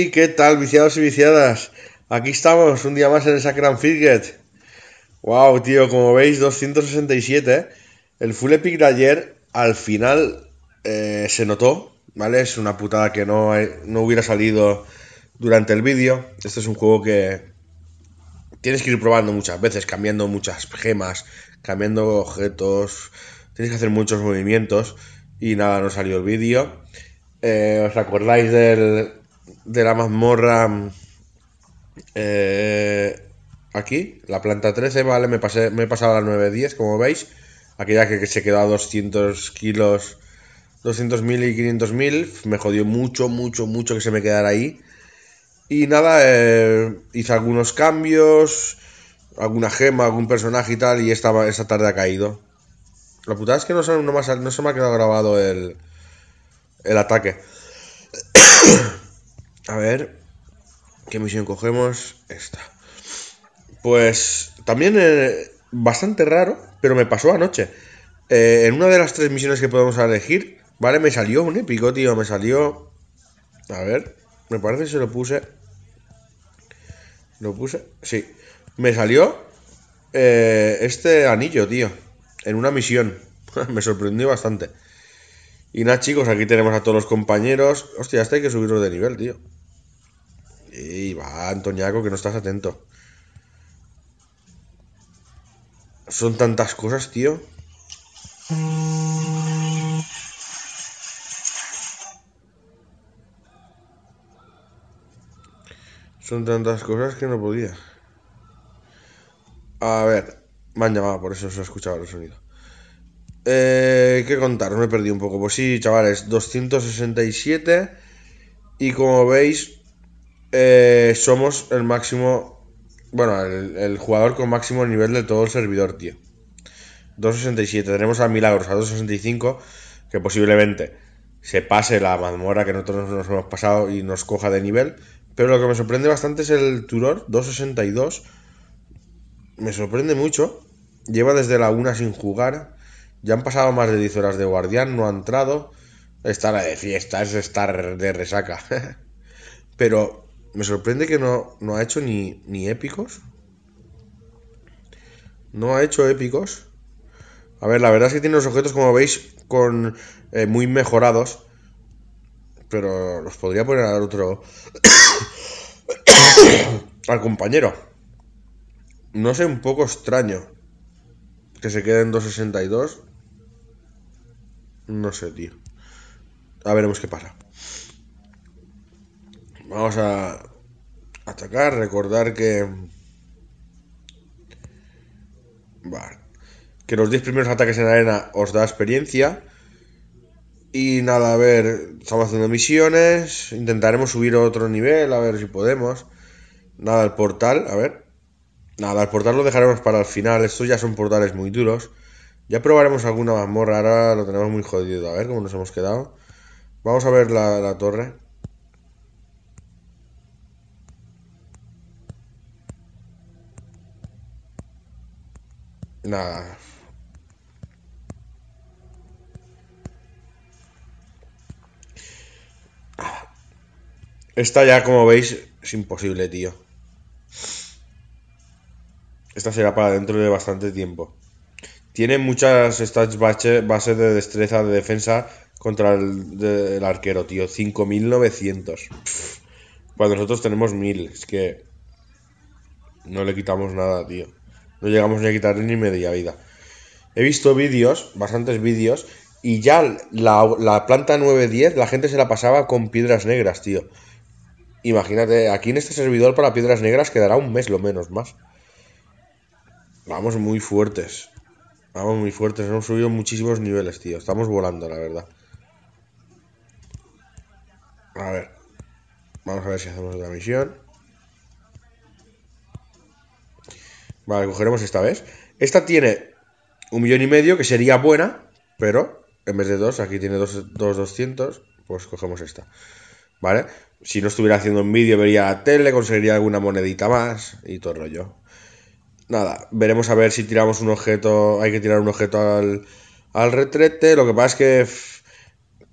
¿Y qué tal, viciados y viciadas? Aquí estamos, un día más en el Sacram Fidget. Wow, tío, como veis, 267. ¿eh? El full epic de ayer, al final, eh, se notó, ¿vale? Es una putada que no, no hubiera salido durante el vídeo. Este es un juego que tienes que ir probando muchas veces, cambiando muchas gemas, cambiando objetos. Tienes que hacer muchos movimientos. Y nada, no salió el vídeo. Eh, ¿Os acordáis del, de la mazmorra mm, eh, aquí, la planta 13, ¿vale? Me, pasé, me he pasado a la 910, como veis. Aquella que, que se quedó 200 kilos, 200.000 y 500.000. Me jodió mucho, mucho, mucho que se me quedara ahí. Y nada, eh, hice algunos cambios, alguna gema, algún personaje y tal, y estaba esa tarde ha caído. La putada es que no se, más, no me ha quedado grabado el, el ataque. A ver, ¿qué misión cogemos? Esta. Pues también eh, bastante raro, pero me pasó anoche. Eh, en una de las tres misiones que podemos elegir, ¿vale? Me salió un épico, tío, me salió... A ver, me parece que se lo puse... ¿Lo puse? Sí. Me salió eh, este anillo, tío, en una misión. me sorprendió bastante. Y nada, chicos, aquí tenemos a todos los compañeros. Hostia, hasta este hay que subirlo de nivel, tío. Y va, Antoñaco, que no estás atento. Son tantas cosas, tío. Son tantas cosas que no podía. A ver, me han llamado, por eso se ha escuchado el sonido. Eh, ¿Qué contar? Me he perdido un poco. Pues sí, chavales, 267. Y como veis, eh, somos el máximo, bueno, el, jugador con máximo nivel de todo el servidor, tío. 2.67, tenemos a Milagros a 2.65, que posiblemente se pase la mazmorra que nosotros nos hemos pasado y nos coja de nivel. Pero lo que me sorprende bastante es el Turor 262. Me sorprende mucho. Lleva desde la una sin jugar. Ya han pasado más de 10 horas de guardián, no ha entrado. la de fiesta, es estar de resaca. Pero me sorprende que no, no ha hecho ni, ni épicos. No ha hecho épicos. A ver, la verdad es que tiene los objetos, como veis, con eh, muy mejorados. Pero los podría poner al otro... al compañero. No sé, un poco extraño. Que se quede en 262. No sé, tío. A veremos qué pasa vamos a atacar, recordar que... Que los 10 primeros ataques en arena os da experiencia. Y nada, a ver, estamos haciendo misiones. Intentaremos subir a otro nivel, a ver si podemos. Nada, el portal, a ver. Nada, el portal lo dejaremos para el final. Estos ya son portales muy duros. Ya probaremos alguna mazmorra, ahora lo tenemos muy jodido. A ver cómo nos hemos quedado. Vamos a ver la torre. Nada. Esta ya, como veis, es imposible, tío. Esta será para dentro de bastante tiempo. Tiene muchas stats base de destreza de defensa contra el, arquero, tío. 5.900. Cuando nosotros tenemos 1.000. Es que no le quitamos nada, tío. No llegamos ni a quitar ni media vida. He visto vídeos, bastantes vídeos, y ya la, la planta 9-10 la gente se la pasaba con piedras negras, tío. Imagínate, aquí en este servidor para piedras negras quedará un mes lo menos más. Vamos muy fuertes. Vamos muy fuertes, hemos subido muchísimos niveles, tío. Estamos volando, la verdad. A ver. Vamos a ver si hacemos otra misión. Vale, cogeremos esta, vez. Esta tiene un millón y medio, que sería buena, pero en vez de dos, aquí tiene dos, dos pues cogemos esta. ¿Vale? Si no estuviera haciendo un vídeo, vería la tele, conseguiría alguna monedita más y todo el rollo. Nada, veremos a ver si tiramos un objeto, hay que tirar un objeto al, al retrete. Lo que pasa es que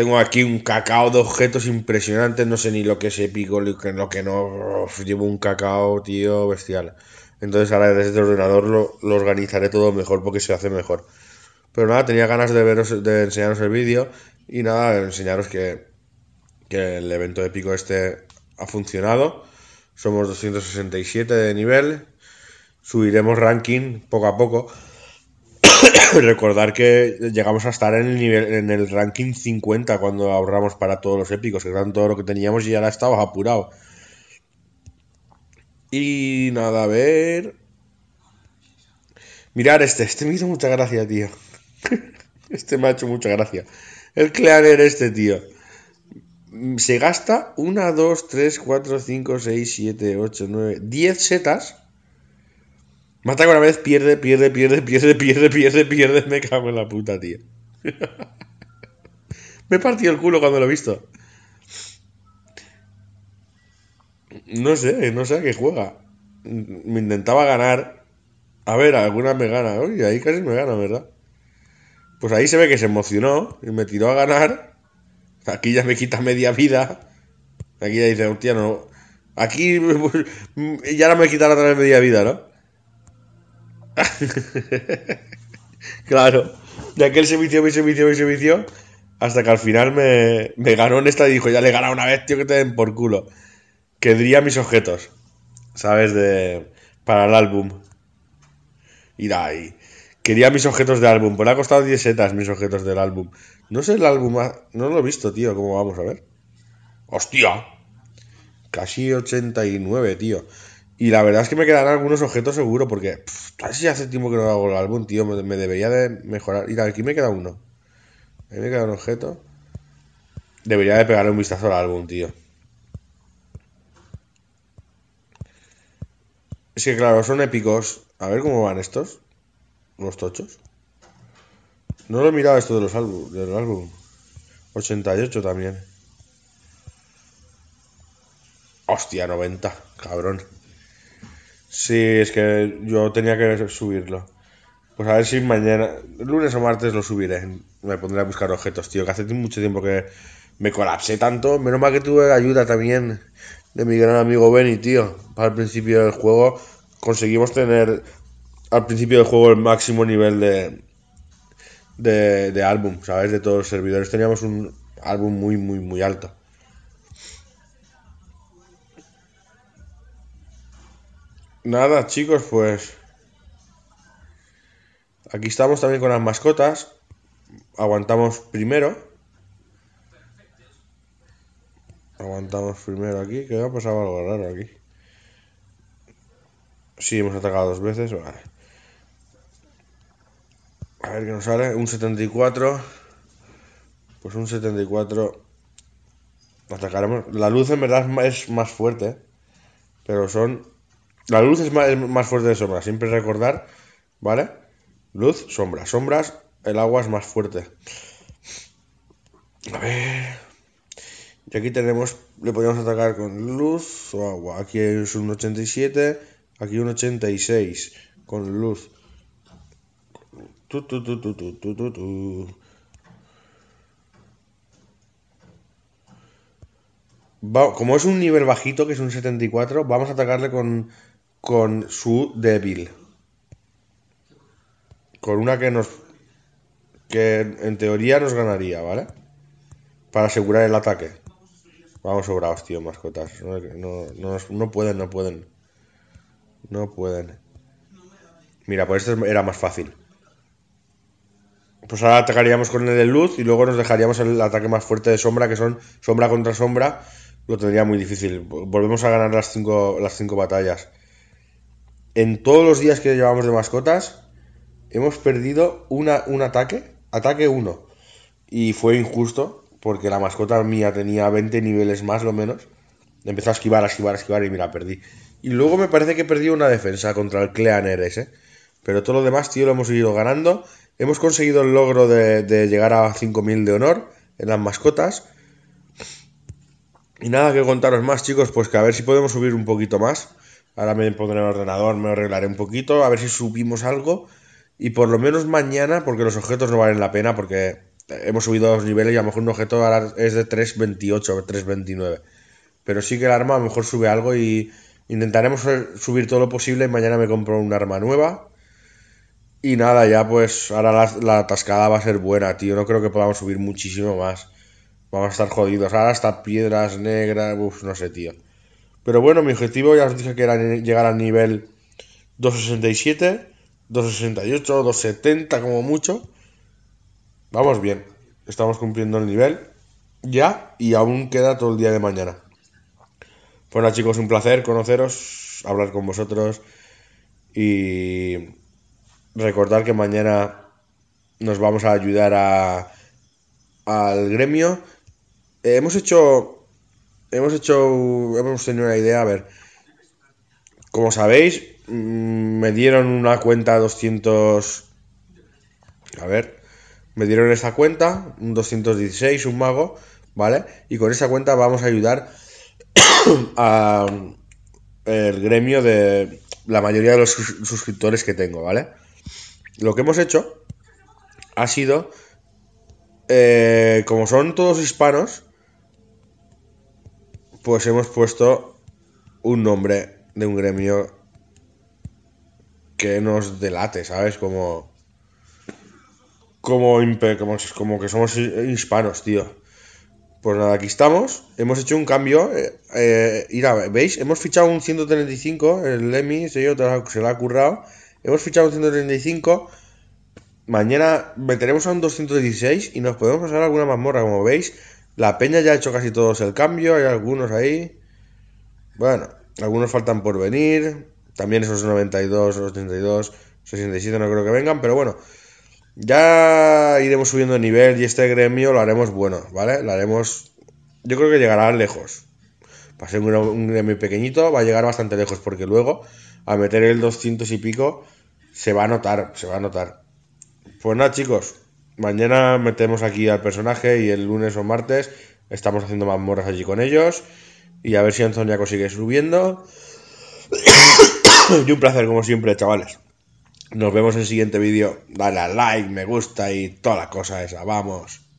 tengo aquí un cacao de objetos impresionantes. No sé ni lo que es épico, ni lo que no. llevo un cacao, tío, bestial. Entonces ahora desde el este ordenador lo, organizaré todo mejor porque se hace mejor. Pero nada, tenía ganas de, veros, de enseñaros el vídeo y nada, enseñaros que, que el evento épico este ha funcionado. Somos 267 de nivel. Subiremos ranking poco a poco. recordar que llegamos a estar en el, nivel, en el ranking 50 cuando ahorramos para todos los épicos, que eran todo lo que teníamos y ahora estabas apurado. Y nada, a ver. Mirar este, este me hizo mucha gracia, tío. Este me ha hecho mucha gracia. El Cleaner este, tío. Se gasta 1, 2, 3, 4, 5, 6, 7, 8, 9, 10 setas Mata una vez, pierde, pierde, pierde, pierde, pierde, pierde, pierde. Me cago en la puta, tío. me he partido el culo cuando lo he visto. No sé, no sé a qué juega. Me intentaba ganar. A ver, alguna me gana. Uy, ahí casi me gana, ¿verdad? Pues ahí se ve que se emocionó y me tiró a ganar. Aquí ya me quita media vida. Aquí ya dice, hostia, no. Aquí ya no me quitará otra vez media vida, ¿no? claro, de aquel servicio, servicio, mi servicio mi servicio hasta que al final me, ganó en esta y dijo, ya le he una vez, tío, que te den por culo. Que mis objetos, ¿sabes? De, para el álbum. Y da ahí. Quería mis objetos de álbum, pero pues le ha costado 10 setas mis objetos del álbum. No sé el álbum, ah, no lo he visto, tío, cómo vamos a ver. ¡Hostia! Casi 89, tío. Y la verdad es que me quedarán algunos objetos seguro, porque casi hace tiempo que no hago el álbum, tío. Me, debería de mejorar. Y aquí me queda uno. me queda un objeto. Debería de pegarle un vistazo al álbum, tío. Es que claro, son épicos. A ver cómo van estos. Los tochos. No lo he mirado esto de los álbum, del álbum. 88 también. Hostia, 90, cabrón. Sí, es que yo tenía que subirlo. Pues a ver si mañana, lunes o martes lo subiré. Me pondré a buscar objetos, tío, que hace mucho tiempo que me colapsé tanto. Menos mal que tuve ayuda también de mi gran amigo Benny, tío. Para el principio del juego conseguimos tener al principio del juego el máximo nivel de, de, de álbum, ¿sabes? De todos los servidores. Teníamos un álbum muy, muy, muy alto. Nada, chicos, pues. Aquí estamos también con las mascotas. Aguantamos primero. Aguantamos primero aquí, que ha pasado algo raro aquí. Sí, hemos atacado dos veces, vale. A ver qué nos sale. Un 74. Pues un 74. Atacaremos. La luz en verdad es más fuerte. Pero son la luz es más, fuerte de sombra, siempre recordar, ¿vale? Luz, sombra. Sombras, el agua es más fuerte. A ver. Y aquí tenemos, le podemos atacar con luz o agua. Aquí es un 87, aquí un 86 con luz. como es un nivel bajito, que es un 74, vamos a atacarle con, con su débil. Con una que nos. que en teoría nos ganaría, ¿vale? Para asegurar el ataque. Vamos sobrados, tío, mascotas. No, pueden, no pueden. No pueden. Mira, pues esto era más fácil. Pues ahora atacaríamos con el de luz y luego nos dejaríamos el ataque más fuerte de sombra, que son sombra contra sombra. Lo tendría muy difícil. Volvemos a ganar las cinco, las cinco batallas en todos los días que llevamos de mascotas, hemos perdido una, un ataque, ataque 1. Y fue injusto, porque la mascota mía tenía 20 niveles más o menos. Empezó a esquivar, a esquivar, a esquivar y mira, perdí. Y luego me parece que perdí una defensa contra el Clean ese ¿eh? Pero todo lo demás, tío, lo hemos ido ganando. Hemos conseguido el logro de, de llegar a 5000 de honor en las mascotas. Y nada que contaros más, chicos, pues que a ver si podemos subir un poquito más. Ahora me pondré el ordenador, me arreglaré un poquito, a ver si subimos algo. Y por lo menos mañana, porque los objetos no valen la pena, porque hemos subido dos niveles y a lo mejor un objeto ahora es de 3.28, 3.29. Pero sí que el arma a lo mejor sube algo y intentaremos subir todo lo posible. Mañana me compro un arma nueva. Y nada, ya pues ahora la, atascada va a ser buena, tío. No creo que podamos subir muchísimo más. Vamos a estar jodidos. Ahora hasta piedras negras. Uff, no sé, tío. Pero bueno, mi objetivo ya os dije que era llegar al nivel 267, 268, 270 como mucho. Vamos bien, estamos cumpliendo el nivel ya y aún queda todo el día de mañana. Bueno chicos, un placer conoceros, hablar con vosotros y recordar que mañana nos vamos a ayudar a, al gremio. Eh, hemos hecho hemos hecho, hemos tenido una idea, a ver, como sabéis, mm, me dieron una cuenta 200, a ver, me dieron esta cuenta, un 216, un mago, ¿vale? Y con esa cuenta vamos a ayudar a el gremio de la mayoría de los suscriptores que tengo, ¿vale? Lo que hemos hecho ha sido, eh, como son todos hispanos, pues hemos puesto un nombre de un gremio que nos delate, ¿sabes? Como. Como, como, como que somos hispanos, tío. Pues nada, aquí estamos. Hemos hecho un cambio. Eh, eh ¿veis? Hemos fichado un 135. El Lemmy se, se lo ha currado. Hemos fichado un 135. Mañana meteremos a un 216 y nos podemos pasar alguna mazmorra, como veis. La Peña ya ha hecho casi todos el cambio, hay algunos ahí. Bueno, algunos faltan por venir. También esos 92, 82, 67 no creo que vengan, pero bueno. Ya iremos subiendo de nivel y este gremio lo haremos bueno, ¿vale? Lo haremos... Yo creo que llegará lejos. a ser un gremio pequeñito va a llegar bastante lejos porque luego a meter el 200 y pico se va a notar, se va a notar. Pues nada chicos, mañana metemos aquí al personaje y el lunes o martes estamos haciendo mazmorras allí con ellos. Y a ver si Anzoniaco consigue subiendo. y un placer, como siempre, chavales. Nos vemos en el siguiente vídeo. Dale a like, me gusta y toda la cosa esa. Vamos.